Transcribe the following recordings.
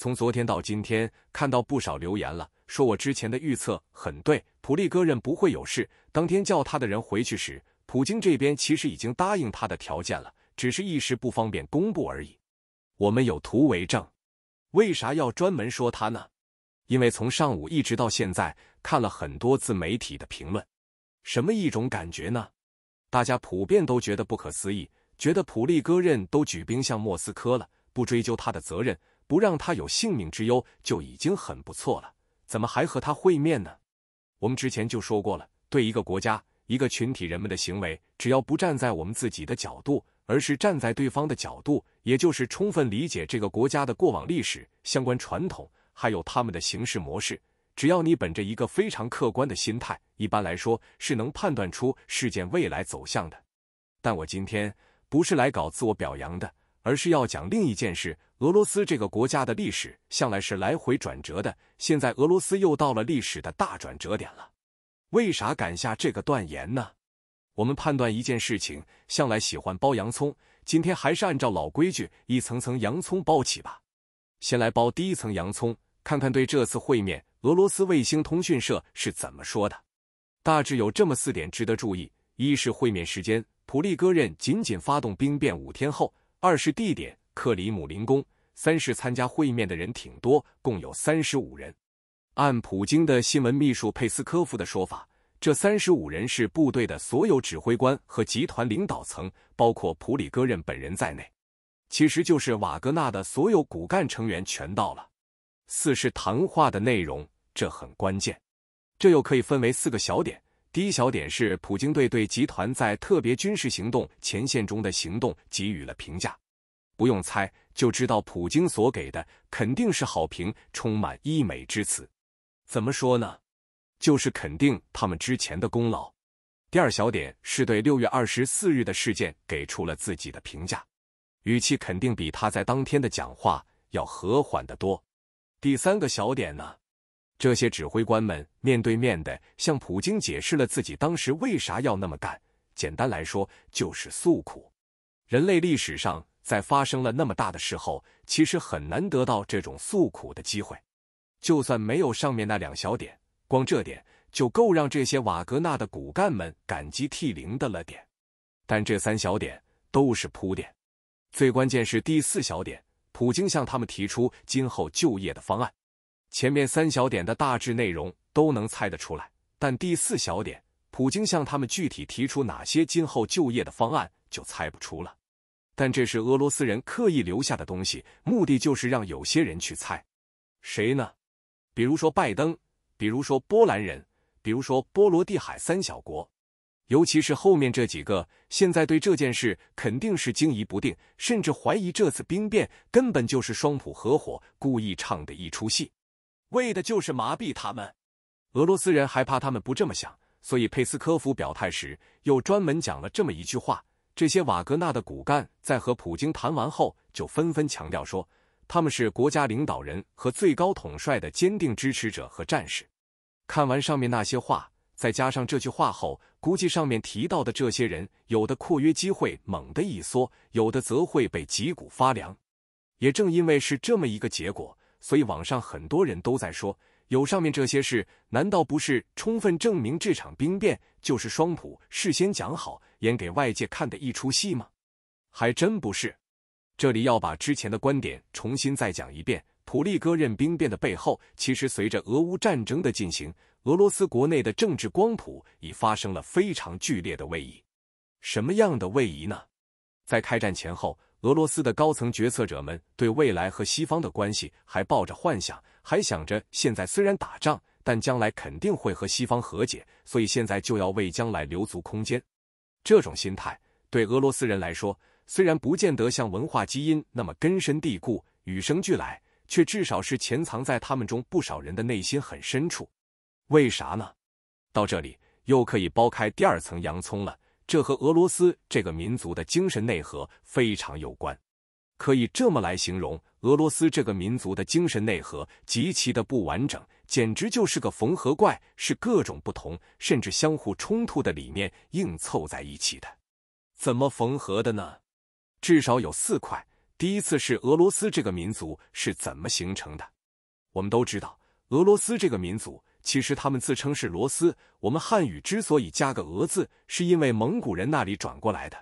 从昨天到今天，看到不少留言了，说我之前的预测很对，普利戈任不会有事。当天叫他的人回去时，普京这边其实已经答应他的条件了，只是一时不方便公布而已。我们有图为证。为啥要专门说他呢？因为从上午一直到现在，看了很多自媒体的评论，什么一种感觉呢？大家普遍都觉得不可思议，觉得普利戈任都举兵向莫斯科了，不追究他的责任。不让他有性命之忧就已经很不错了，怎么还和他会面呢？我们之前就说过了，对一个国家、一个群体人们的行为，只要不站在我们自己的角度，而是站在对方的角度，也就是充分理解这个国家的过往历史、相关传统，还有他们的行事模式，只要你本着一个非常客观的心态，一般来说是能判断出事件未来走向的。但我今天不是来搞自我表扬的。而是要讲另一件事。俄罗斯这个国家的历史向来是来回转折的，现在俄罗斯又到了历史的大转折点了。为啥敢下这个断言呢？我们判断一件事情，向来喜欢剥洋葱，今天还是按照老规矩，一层层洋葱剥起吧。先来剥第一层洋葱，看看对这次会面，俄罗斯卫星通讯社是怎么说的。大致有这么四点值得注意：一是会面时间，普利戈任仅仅发动兵变五天后。二是地点，克里姆林宫。三是参加会面的人挺多，共有三十五人。按普京的新闻秘书佩斯科夫的说法，这三十五人是部队的所有指挥官和集团领导层，包括普里戈任本人在内。其实就是瓦格纳的所有骨干成员全到了。四是谈话的内容，这很关键。这又可以分为四个小点。第一小点是，普京对对集团在特别军事行动前线中的行动给予了评价，不用猜就知道，普京所给的肯定是好评，充满溢美之词。怎么说呢？就是肯定他们之前的功劳。第二小点是对六月二十四日的事件给出了自己的评价，语气肯定比他在当天的讲话要和缓得多。第三个小点呢？这些指挥官们面对面的向普京解释了自己当时为啥要那么干，简单来说就是诉苦。人类历史上，在发生了那么大的事后，其实很难得到这种诉苦的机会。就算没有上面那两小点，光这点就够让这些瓦格纳的骨干们感激涕零的了点。但这三小点都是铺垫，最关键是第四小点，普京向他们提出今后就业的方案。前面三小点的大致内容都能猜得出来，但第四小点，普京向他们具体提出哪些今后就业的方案就猜不出了。但这是俄罗斯人刻意留下的东西，目的就是让有些人去猜。谁呢？比如说拜登，比如说波兰人，比如说波罗的海三小国，尤其是后面这几个，现在对这件事肯定是惊疑不定，甚至怀疑这次兵变根本就是双普合伙故意唱的一出戏。为的就是麻痹他们，俄罗斯人还怕他们不这么想，所以佩斯科夫表态时又专门讲了这么一句话。这些瓦格纳的骨干在和普京谈完后，就纷纷强调说他们是国家领导人和最高统帅的坚定支持者和战士。看完上面那些话，再加上这句话后，估计上面提到的这些人，有的扩约机会猛地一缩，有的则会被脊骨发凉。也正因为是这么一个结果。所以，网上很多人都在说，有上面这些事，难道不是充分证明这场兵变就是双普事先讲好、演给外界看的一出戏吗？还真不是。这里要把之前的观点重新再讲一遍：普利戈任兵变的背后，其实随着俄乌战争的进行，俄罗斯国内的政治光谱已发生了非常剧烈的位移。什么样的位移呢？在开战前后。俄罗斯的高层决策者们对未来和西方的关系还抱着幻想，还想着现在虽然打仗，但将来肯定会和西方和解，所以现在就要为将来留足空间。这种心态对俄罗斯人来说，虽然不见得像文化基因那么根深蒂固、与生俱来，却至少是潜藏在他们中不少人的内心很深处。为啥呢？到这里又可以剥开第二层洋葱了。这和俄罗斯这个民族的精神内核非常有关，可以这么来形容：俄罗斯这个民族的精神内核极其的不完整，简直就是个缝合怪，是各种不同甚至相互冲突的理念硬凑在一起的。怎么缝合的呢？至少有四块。第一次是俄罗斯这个民族是怎么形成的？我们都知道，俄罗斯这个民族。其实他们自称是罗斯。我们汉语之所以加个俄字，是因为蒙古人那里转过来的。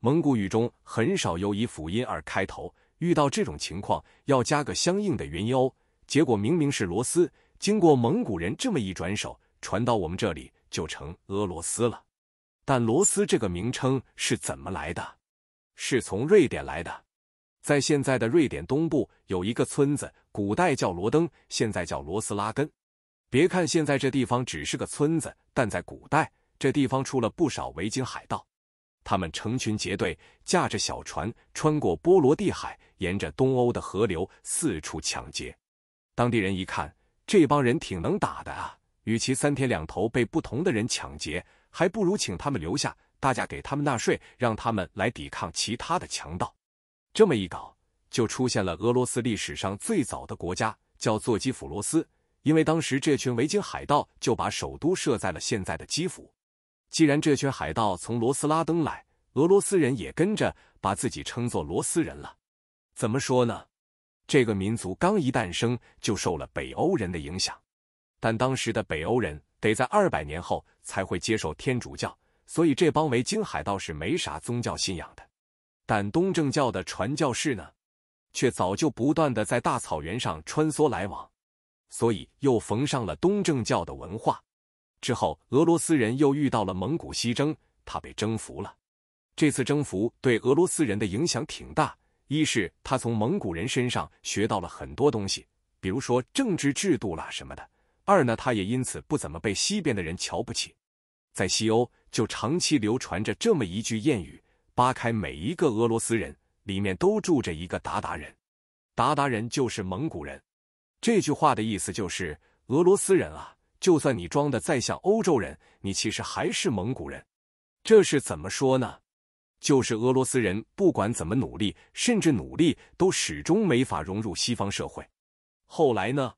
蒙古语中很少有以辅音而开头，遇到这种情况要加个相应的元音哦。结果明明是罗斯，经过蒙古人这么一转手，传到我们这里就成俄罗斯了。但罗斯这个名称是怎么来的？是从瑞典来的。在现在的瑞典东部有一个村子，古代叫罗登，现在叫罗斯拉根。别看现在这地方只是个村子，但在古代，这地方出了不少维京海盗。他们成群结队，驾着小船，穿过波罗的海，沿着东欧的河流四处抢劫。当地人一看，这帮人挺能打的啊，与其三天两头被不同的人抢劫，还不如请他们留下，大家给他们纳税，让他们来抵抗其他的强盗。这么一搞，就出现了俄罗斯历史上最早的国家，叫做基辅罗斯。因为当时这群维京海盗就把首都设在了现在的基辅。既然这群海盗从罗斯拉登来，俄罗斯人也跟着把自己称作罗斯人了。怎么说呢？这个民族刚一诞生就受了北欧人的影响，但当时的北欧人得在二百年后才会接受天主教，所以这帮维京海盗是没啥宗教信仰的。但东正教的传教士呢，却早就不断的在大草原上穿梭来往。所以又缝上了东正教的文化。之后，俄罗斯人又遇到了蒙古西征，他被征服了。这次征服对俄罗斯人的影响挺大：一是他从蒙古人身上学到了很多东西，比如说政治制度啦什么的；二呢，他也因此不怎么被西边的人瞧不起。在西欧就长期流传着这么一句谚语：“扒开每一个俄罗斯人，里面都住着一个鞑靼人。”鞑靼人就是蒙古人。这句话的意思就是，俄罗斯人啊，就算你装的再像欧洲人，你其实还是蒙古人。这是怎么说呢？就是俄罗斯人不管怎么努力，甚至努力都始终没法融入西方社会。后来呢，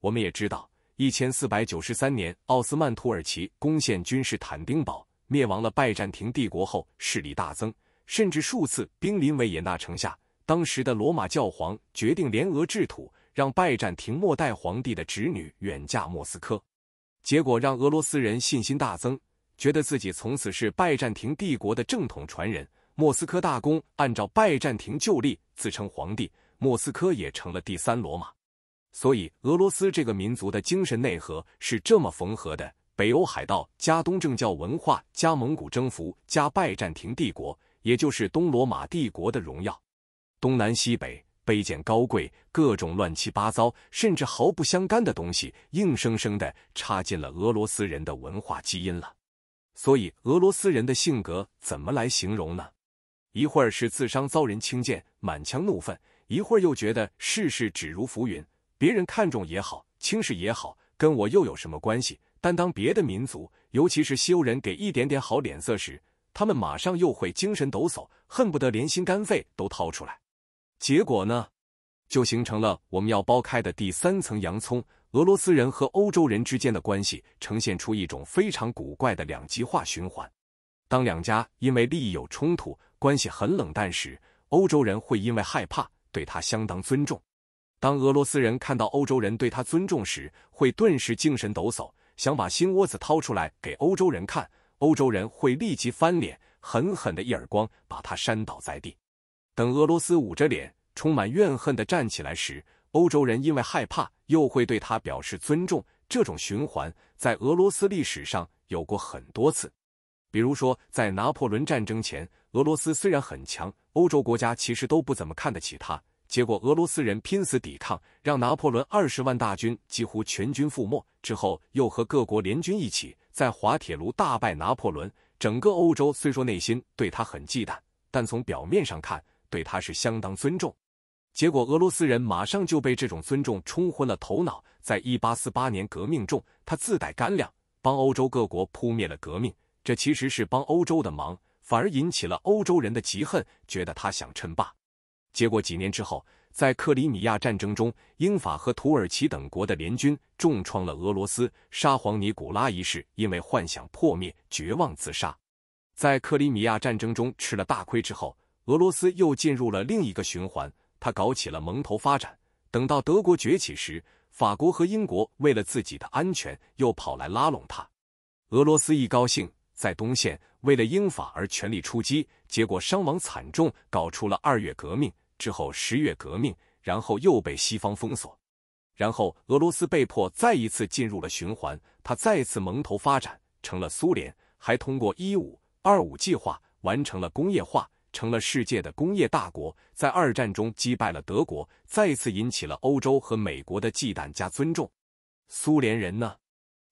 我们也知道，一千四百九十三年奥斯曼土耳其攻陷君士坦丁堡，灭亡了拜占庭帝国后，势力大增，甚至数次兵临维也纳城下。当时的罗马教皇决定联俄制土。让拜占庭末代皇帝的侄女远嫁莫斯科，结果让俄罗斯人信心大增，觉得自己从此是拜占庭帝国的正统传人。莫斯科大公按照拜占庭旧例自称皇帝，莫斯科也成了第三罗马。所以，俄罗斯这个民族的精神内核是这么缝合的：北欧海盗加东正教文化加蒙古征服加拜占庭帝国，也就是东罗马帝国的荣耀。东南西北。卑贱高贵，各种乱七八糟，甚至毫不相干的东西，硬生生的插进了俄罗斯人的文化基因了。所以俄罗斯人的性格怎么来形容呢？一会儿是自伤遭人轻贱，满腔怒愤；一会儿又觉得世事只如浮云，别人看重也好，轻视也好，跟我又有什么关系？但当别的民族，尤其是西欧人给一点点好脸色时，他们马上又会精神抖擞，恨不得连心肝肺都掏出来。结果呢，就形成了我们要剥开的第三层洋葱。俄罗斯人和欧洲人之间的关系呈现出一种非常古怪的两极化循环。当两家因为利益有冲突，关系很冷淡时，欧洲人会因为害怕，对他相当尊重；当俄罗斯人看到欧洲人对他尊重时，会顿时精神抖擞，想把心窝子掏出来给欧洲人看。欧洲人会立即翻脸，狠狠的一耳光，把他扇倒在地。等俄罗斯捂着脸，充满怨恨的站起来时，欧洲人因为害怕，又会对他表示尊重。这种循环在俄罗斯历史上有过很多次，比如说在拿破仑战争前，俄罗斯虽然很强，欧洲国家其实都不怎么看得起他。结果俄罗斯人拼死抵抗，让拿破仑二十万大军几乎全军覆没。之后又和各国联军一起在滑铁卢大败拿破仑。整个欧洲虽说内心对他很忌惮，但从表面上看，对他是相当尊重，结果俄罗斯人马上就被这种尊重冲昏了头脑。在一八四八年革命中，他自带干粮，帮欧洲各国扑灭了革命，这其实是帮欧洲的忙，反而引起了欧洲人的嫉恨，觉得他想称霸。结果几年之后，在克里米亚战争中，英法和土耳其等国的联军重创了俄罗斯沙皇尼古拉一世，因为幻想破灭，绝望自杀。在克里米亚战争中吃了大亏之后。俄罗斯又进入了另一个循环，他搞起了蒙头发展。等到德国崛起时，法国和英国为了自己的安全，又跑来拉拢他。俄罗斯一高兴，在东线为了英法而全力出击，结果伤亡惨重，搞出了二月革命，之后十月革命，然后又被西方封锁，然后俄罗斯被迫再一次进入了循环，他再次蒙头发展，成了苏联，还通过一五、二五计划完成了工业化。成了世界的工业大国，在二战中击败了德国，再次引起了欧洲和美国的忌惮加尊重。苏联人呢，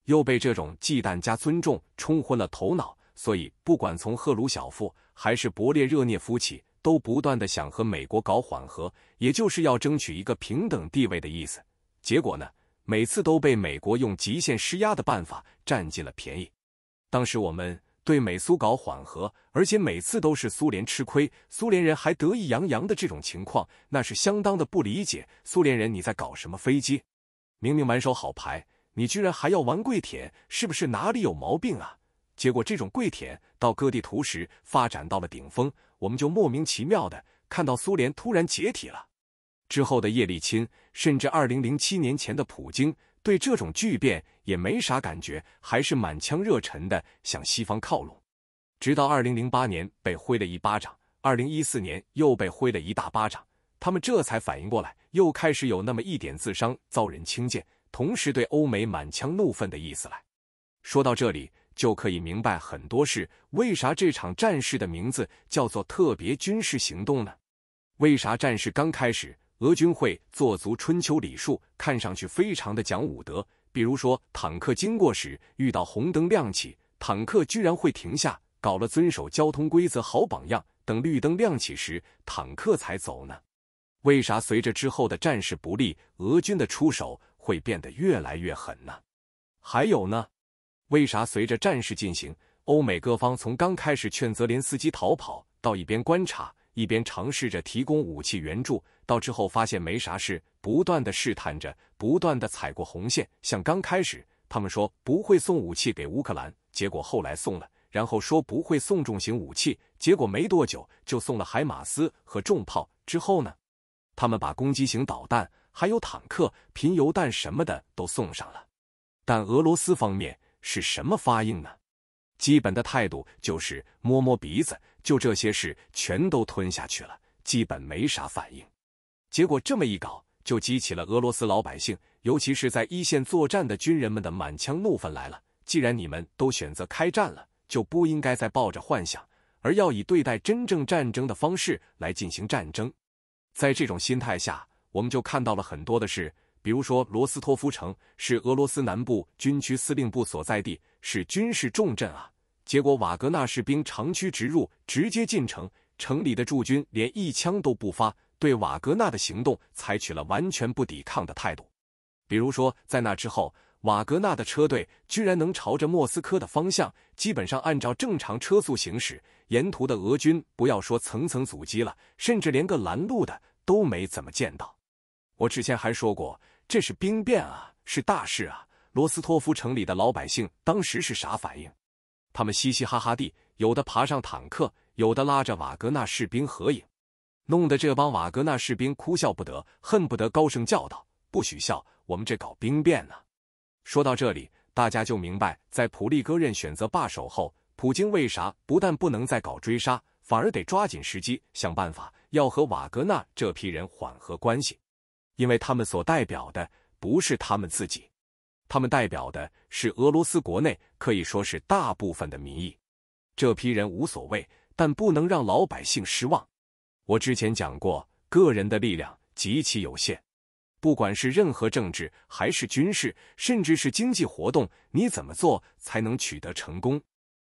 又被这种忌惮加尊重冲昏了头脑，所以不管从赫鲁晓夫还是勃列热涅夫起，都不断的想和美国搞缓和，也就是要争取一个平等地位的意思。结果呢，每次都被美国用极限施压的办法占尽了便宜。当时我们。对美苏搞缓和，而且每次都是苏联吃亏，苏联人还得意洋洋的。这种情况，那是相当的不理解。苏联人，你在搞什么飞机？明明满手好牌，你居然还要玩跪舔，是不是哪里有毛病啊？结果这种跪舔到割地图时发展到了顶峰，我们就莫名其妙的看到苏联突然解体了。之后的叶利钦，甚至二零零七年前的普京。对这种巨变也没啥感觉，还是满腔热忱的向西方靠拢。直到二零零八年被挥了一巴掌，二零一四年又被挥了一大巴掌，他们这才反应过来，又开始有那么一点自伤遭人轻贱，同时对欧美满腔怒愤的意思来。说到这里，就可以明白很多事：为啥这场战事的名字叫做特别军事行动呢？为啥战事刚开始？俄军会做足春秋礼数，看上去非常的讲武德。比如说，坦克经过时遇到红灯亮起，坦克居然会停下，搞了遵守交通规则好榜样。等绿灯亮起时，坦克才走呢。为啥随着之后的战事不利，俄军的出手会变得越来越狠呢？还有呢，为啥随着战事进行，欧美各方从刚开始劝泽连斯基逃跑，到一边观察？一边尝试着提供武器援助，到之后发现没啥事，不断的试探着，不断的踩过红线。像刚开始，他们说不会送武器给乌克兰，结果后来送了；然后说不会送重型武器，结果没多久就送了海马斯和重炮。之后呢，他们把攻击型导弹、还有坦克、贫油弹什么的都送上了。但俄罗斯方面是什么发应呢？基本的态度就是摸摸鼻子。就这些事全都吞下去了，基本没啥反应。结果这么一搞，就激起了俄罗斯老百姓，尤其是在一线作战的军人们的满腔怒愤来了。既然你们都选择开战了，就不应该再抱着幻想，而要以对待真正战争的方式来进行战争。在这种心态下，我们就看到了很多的事，比如说罗斯托夫城是俄罗斯南部军区司令部所在地，是军事重镇啊。结果，瓦格纳士兵长驱直入，直接进城。城里的驻军连一枪都不发，对瓦格纳的行动采取了完全不抵抗的态度。比如说，在那之后，瓦格纳的车队居然能朝着莫斯科的方向，基本上按照正常车速行驶。沿途的俄军，不要说层层阻击了，甚至连个拦路的都没怎么见到。我之前还说过，这是兵变啊，是大事啊。罗斯托夫城里的老百姓当时是啥反应？他们嘻嘻哈哈地，有的爬上坦克，有的拉着瓦格纳士兵合影，弄得这帮瓦格纳士兵哭笑不得，恨不得高声叫道：“不许笑，我们这搞兵变呢！”说到这里，大家就明白，在普利戈任选择罢手后，普京为啥不但不能再搞追杀，反而得抓紧时机，想办法要和瓦格纳这批人缓和关系，因为他们所代表的不是他们自己。他们代表的是俄罗斯国内，可以说是大部分的民意。这批人无所谓，但不能让老百姓失望。我之前讲过，个人的力量极其有限，不管是任何政治，还是军事，甚至是经济活动，你怎么做才能取得成功？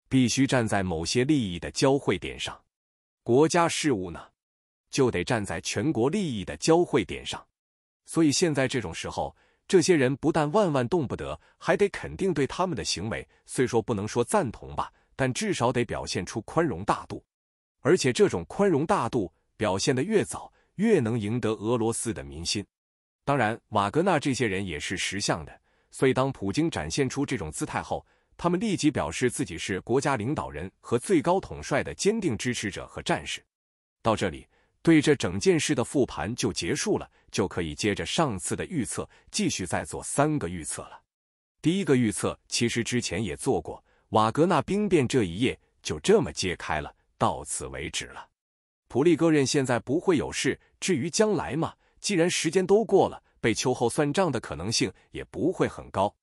必须站在某些利益的交汇点上。国家事务呢，就得站在全国利益的交汇点上。所以现在这种时候。这些人不但万万动不得，还得肯定对他们的行为。虽说不能说赞同吧，但至少得表现出宽容大度。而且这种宽容大度表现的越早，越能赢得俄罗斯的民心。当然，瓦格纳这些人也是识相的，所以当普京展现出这种姿态后，他们立即表示自己是国家领导人和最高统帅的坚定支持者和战士。到这里，对这整件事的复盘就结束了。就可以接着上次的预测，继续再做三个预测了。第一个预测其实之前也做过，瓦格纳兵变这一页就这么揭开了，到此为止了。普利戈任现在不会有事，至于将来嘛，既然时间都过了，被秋后算账的可能性也不会很高。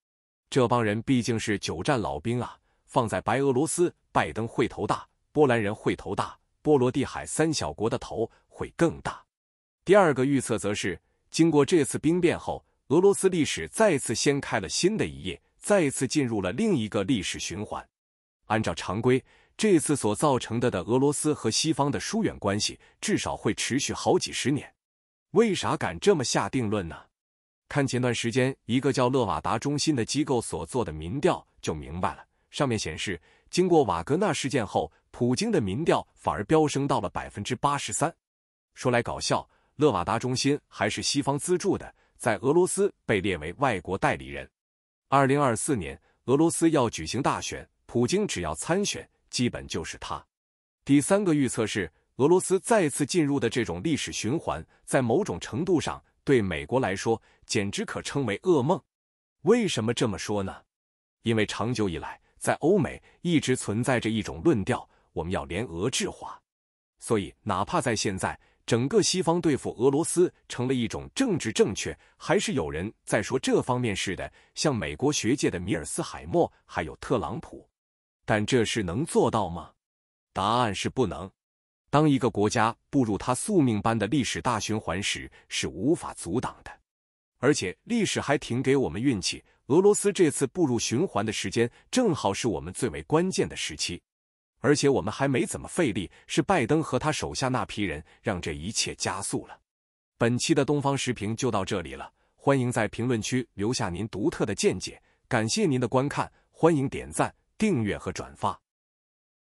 这帮人毕竟是久战老兵啊，放在白俄罗斯，拜登会头大，波兰人会头大，波罗的海三小国的头会更大。第二个预测则是，经过这次兵变后，俄罗斯历史再次掀开了新的一页，再次进入了另一个历史循环。按照常规，这次所造成的的俄罗斯和西方的疏远关系，至少会持续好几十年。为啥敢这么下定论呢？看前段时间一个叫勒瓦达中心的机构所做的民调就明白了。上面显示，经过瓦格纳事件后，普京的民调反而飙升到了百分之八十三。说来搞笑。勒瓦达中心还是西方资助的，在俄罗斯被列为外国代理人。二零二四年俄罗斯要举行大选，普京只要参选，基本就是他。第三个预测是，俄罗斯再次进入的这种历史循环，在某种程度上对美国来说简直可称为噩梦。为什么这么说呢？因为长久以来，在欧美一直存在着一种论调：我们要联俄制华。所以，哪怕在现在。整个西方对付俄罗斯成了一种政治正确，还是有人在说这方面似的，像美国学界的米尔斯海默，还有特朗普。但这事能做到吗？答案是不能。当一个国家步入他宿命般的历史大循环时，是无法阻挡的。而且历史还挺给我们运气，俄罗斯这次步入循环的时间，正好是我们最为关键的时期。而且我们还没怎么费力，是拜登和他手下那批人让这一切加速了。本期的东方时评就到这里了，欢迎在评论区留下您独特的见解。感谢您的观看，欢迎点赞、订阅和转发。